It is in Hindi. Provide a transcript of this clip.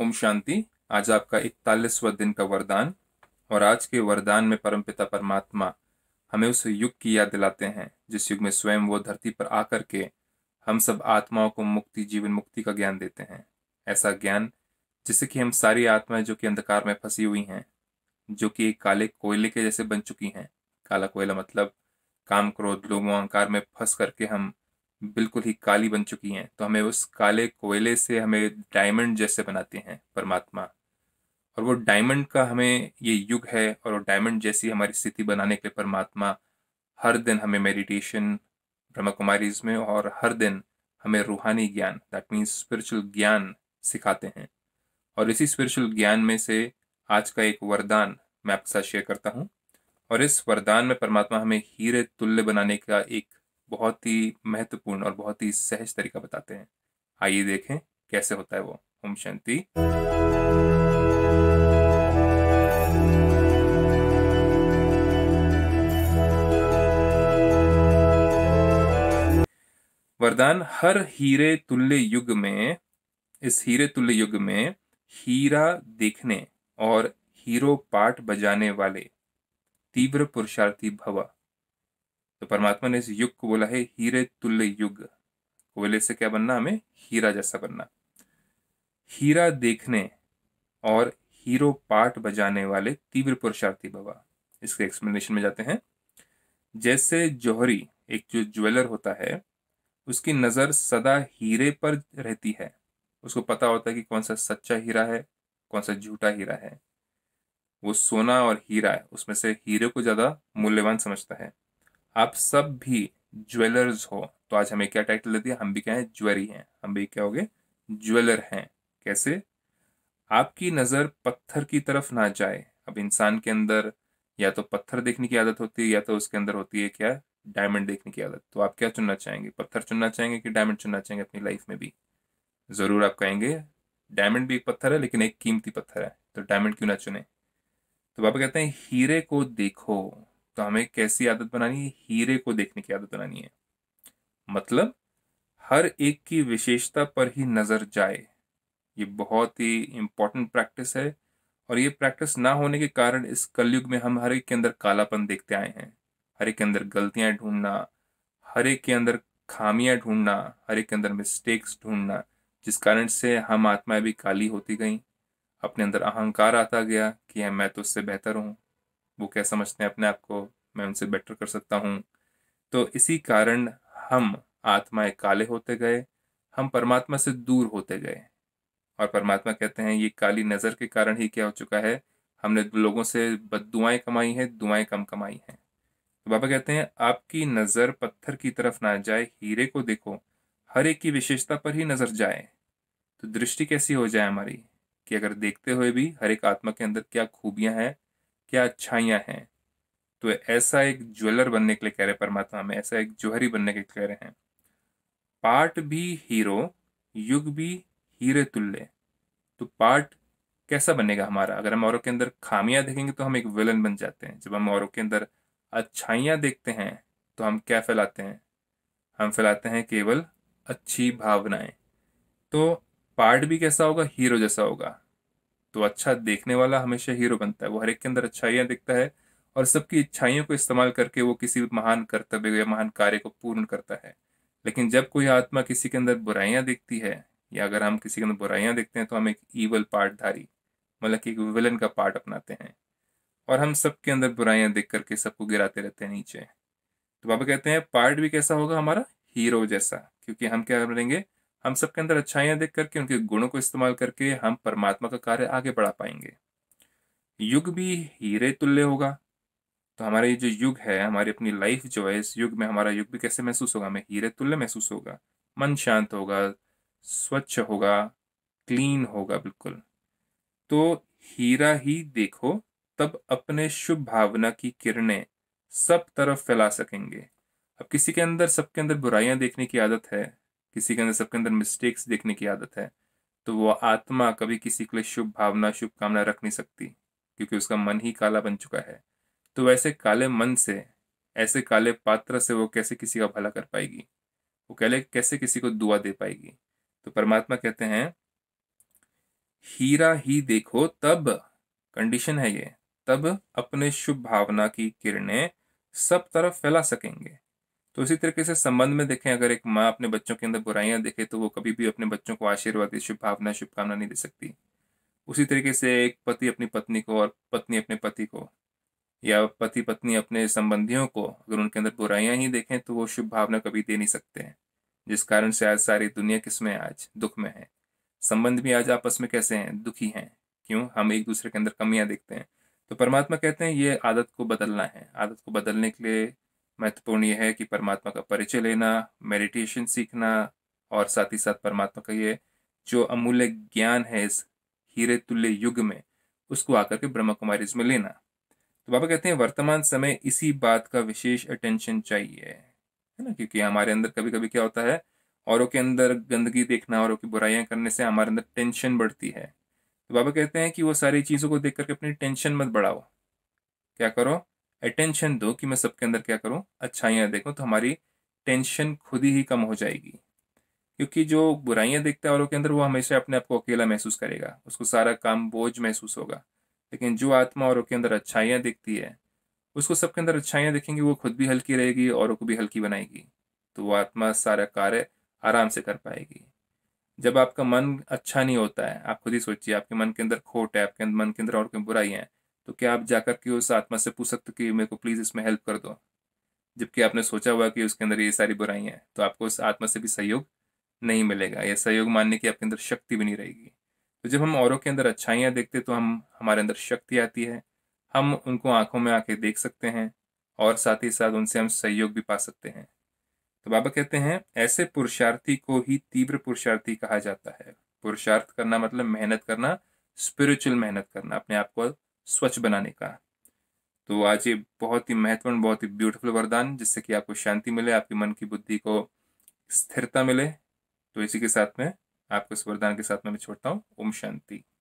ओम शांति आज आपका इकतालीसवा दिन का वरदान और आज के वरदान में परमपिता परमात्मा हमें उस युग की याद दिलाते हैं जिस युग में स्वयं वो धरती पर आकर के हम सब आत्माओं को मुक्ति जीवन मुक्ति का ज्ञान देते हैं ऐसा ज्ञान जिससे कि हम सारी आत्माएं जो कि अंधकार में फंसी हुई हैं जो कि एक काले कोयले के जैसे बन चुकी हैं काला कोयला मतलब काम क्रोध लोगों अहंकार में फंस करके हम बिल्कुल ही काली बन चुकी हैं तो हमें उस काले कोयले से हमें डायमंड जैसे बनाते हैं परमात्मा और वो डायमंड का हमें ये युग है और वो डायमंड जैसी हमारी स्थिति बनाने के लिए परमात्मा हर दिन हमें मेडिटेशन ब्रह्म कुमारीज में और हर दिन हमें रूहानी ज्ञान दैट मीन्स स्पिरिचुअल ज्ञान सिखाते हैं और इसी स्पिरिचुअल ज्ञान में से आज का एक वरदान मैं आपके साथ शेयर करता हूँ और इस वरदान में परमात्मा हमें हीरे तुल्य बनाने का एक बहुत ही महत्वपूर्ण और बहुत ही सहज तरीका बताते हैं आइए देखें कैसे होता है वो ओम शांति वरदान हर हीरे तुल्य युग में इस हीरे तुल्य युग में हीरा देखने और हीरो पाठ बजाने वाले तीव्र पुरुषार्थी भवा तो परमात्मा ने इस युग को बोला है हीरे तुल्य युग कोयले से क्या बनना हमें हीरा जैसा बनना हीरा देखने और हीरो पाठ बजाने वाले तीव्र पुरुषार्थी बाबा इसके एक्सप्लेनेशन में जाते हैं जैसे जौहरी एक जो ज्वेलर होता है उसकी नज़र सदा हीरे पर रहती है उसको पता होता है कि कौन सा सच्चा हीरा है कौन सा झूठा हीरा है वो सोना और हीरा है उसमें से हीरे को ज़्यादा मूल्यवान समझता है आप सब भी ज्वेलर्स हो तो आज हमें क्या टाइटल दे दिया हम भी क्या है ज्वेलरी हैं हम भी क्या हो गए ज्वेलर हैं कैसे आपकी नज़र पत्थर की तरफ ना जाए अब इंसान के अंदर या तो पत्थर देखने की आदत होती है या तो उसके अंदर होती है क्या डायमंड देखने की आदत तो आप क्या चुनना चाहेंगे पत्थर चुनना चाहेंगे कि डायमंड चुनना चाहेंगे अपनी लाइफ में भी ज़रूर आप कहेंगे डायमंड भी एक पत्थर है लेकिन एक कीमती पत्थर है तो डायमंड क्यों ना चुने तो बाबा कहते हैं हीरे को देखो तो हमें कैसी आदत बनानी है हीरे को देखने की आदत बनानी है मतलब हर एक की विशेषता पर ही नज़र जाए ये बहुत ही इंपॉर्टेंट प्रैक्टिस है और ये प्रैक्टिस ना होने के कारण इस कलयुग में हम हर एक के अंदर कालापन देखते आए हैं हर एक के अंदर गलतियां ढूंढना हर एक के अंदर खामियां ढूंढना हर एक के अंदर मिस्टेक्स ढूंढना जिस कारण से हम आत्माएं भी काली होती गई अपने अंदर अहंकार आता गया कि मैं तो उससे बेहतर हूँ वो क्या समझते हैं अपने आप को मैं उनसे बेटर कर सकता हूँ तो इसी कारण हम आत्माएं काले होते गए हम परमात्मा से दूर होते गए और परमात्मा कहते हैं ये काली नज़र के कारण ही क्या हो चुका है हमने लोगों से बद दुआएं कमाई हैं दुआएं कम कमाई हैं तो बाबा कहते हैं आपकी नज़र पत्थर की तरफ ना जाए हीरे को देखो हर एक की विशेषता पर ही नज़र जाए तो दृष्टि कैसी हो जाए हमारी कि अगर देखते हुए भी हर एक आत्मा के अंदर क्या खूबियां हैं क्या अच्छाइयाँ हैं तो ऐसा एक ज्वेलर बनने के लिए कह रहे परमात्मा में ऐसा एक जोहरी बनने के लिए कह रहे हैं पार्ट भी हीरो युग भी हीरे तुल्य तो पार्ट कैसा बनेगा हमारा अगर हम औरों के अंदर खामियां देखेंगे तो हम एक विलन बन जाते हैं जब हम औरों के अंदर अच्छाइयां देखते हैं तो हम क्या फैलाते हैं हम फैलाते हैं केवल अच्छी भावनाएं तो पार्ट भी कैसा होगा हीरो जैसा होगा तो अच्छा देखने वाला हमेशा हीरो बनता है वो हर एक के अंदर अच्छाइयाँ देखता है और सबकी इच्छाइयों को इस्तेमाल करके वो किसी महान कर्तव्य या महान कार्य को पूर्ण करता है लेकिन जब कोई आत्मा किसी के अंदर बुराइयाँ देखती है या अगर हम किसी के अंदर बुराइयाँ देखते हैं तो हम एक ईवल पार्टधारी मतलब कि एक विलन का पार्ट अपनाते हैं और हम सबके अंदर बुराइयां देख करके सबको गिराते रहते हैं नीचे तो बाबा कहते हैं पार्ट भी कैसा होगा हमारा हीरो जैसा क्योंकि हम क्या करेंगे हम सबके अंदर अच्छाइयाँ देख करके उनके गुणों को इस्तेमाल करके हम परमात्मा का कार्य आगे बढ़ा पाएंगे युग भी हीरे तुल्य होगा तो हमारे ये जो युग है हमारी अपनी लाइफ जो है इस युग में हमारा युग भी कैसे महसूस होगा हमें हीरे तुल्य महसूस होगा मन शांत होगा स्वच्छ होगा क्लीन होगा बिल्कुल तो हीरा ही देखो तब अपने शुभ भावना की किरणें सब तरफ फैला सकेंगे अब किसी के अंदर सबके अंदर बुराइयां देखने की आदत है किसी के अंदर सबके अंदर मिस्टेक्स देखने की आदत है तो वो आत्मा कभी किसी के लिए शुभ भावना शुभ कामना रख नहीं सकती क्योंकि उसका मन ही काला बन चुका है तो वैसे काले मन से ऐसे काले पात्र से वो कैसे किसी का भला कर पाएगी वो कहले कैसे किसी को दुआ दे पाएगी तो परमात्मा कहते हैं हीरा ही देखो तब कंडीशन है ये तब अपने शुभ भावना की किरणें सब तरफ फैला सकेंगे तो इसी तरीके से संबंध में देखें अगर एक माँ अपने बच्चों के अंदर बुराइयां देखे तो वो कभी भी अपने बच्चों को आशीर्वाद शुभ भावना शुभकामना नहीं दे सकती उसी तरीके से एक पति अपनी पत्नी को और पत्नी अपने पति को या पति पत्नी अपने संबंधियों को अगर उनके अंदर बुराइयां ही देखें तो वो शुभ भावना कभी दे नहीं सकते हैं जिस कारण से आज सारी दुनिया किसमें आज दुख में है संबंध भी आज आपस में कैसे हैं दुखी हैं क्यों हम एक दूसरे के अंदर कमियां देखते हैं तो परमात्मा कहते हैं ये आदत को बदलना है आदत को बदलने के लिए महत्वपूर्ण यह है कि परमात्मा का परिचय लेना मेडिटेशन सीखना और साथ ही साथ परमात्मा का ये जो अमूल्य ज्ञान है इस हीरे तुल्य युग में उसको आकर के ब्रह्म कुमारी में लेना तो बाबा कहते हैं वर्तमान समय इसी बात का विशेष अटेंशन चाहिए है ना क्योंकि हमारे अंदर कभी कभी क्या होता है औरों के अंदर गंदगी देखना औरों की बुराइयां करने से हमारे अंदर टेंशन बढ़ती है तो बाबा कहते हैं कि वो सारी चीज़ों को देख करके अपनी टेंशन मत बढ़ाओ क्या करो अटेंशन दो कि मैं सबके अंदर क्या करूँ अच्छाइयाँ देखूँ तो हमारी टेंशन खुद ही कम हो जाएगी क्योंकि जो बुराइयाँ देखते है औरों के अंदर वो हमेशा अपने आप को अकेला महसूस करेगा उसको सारा काम बोझ महसूस होगा लेकिन जो आत्मा औरों के अंदर अच्छाइयाँ देखती है उसको सबके अंदर अच्छाइयाँ देखेंगी वो खुद भी हल्की रहेगी औरों को भी हल्की बनाएगी तो वो आत्मा सारा कार्य आराम से कर पाएगी जब आपका मन अच्छा नहीं होता है आप खुद ही सोचिए आपके मन के अंदर खोट है आपके मन के अंदर और बुराइयाँ हैं तो क्या आप जाकर के उस आत्मा से पूछ सकते कि मेरे को प्लीज़ इसमें हेल्प कर दो जबकि आपने सोचा हुआ कि उसके अंदर ये सारी बुराई हैं तो आपको उस आत्मा से भी सहयोग नहीं मिलेगा या सहयोग मानने की आपके अंदर शक्ति भी नहीं रहेगी तो जब हम औरों के अंदर अच्छाइयाँ देखते तो हम हमारे अंदर शक्ति आती है हम उनको आंखों में आके देख सकते हैं और साथ ही साथ उनसे हम सहयोग भी पा सकते हैं तो बाबा कहते हैं ऐसे पुरुषार्थी को ही तीव्र पुरुषार्थी कहा जाता है पुरुषार्थ करना मतलब मेहनत करना स्पिरिचुअल मेहनत करना अपने आप को स्वच्छ बनाने का तो आज ये बहुत ही महत्वपूर्ण बहुत ही ब्यूटीफुल वरदान जिससे कि आपको शांति मिले आपके मन की बुद्धि को स्थिरता मिले तो इसी के साथ में आपको इस वरदान के साथ में मैं छोड़ता हूँ ओम शांति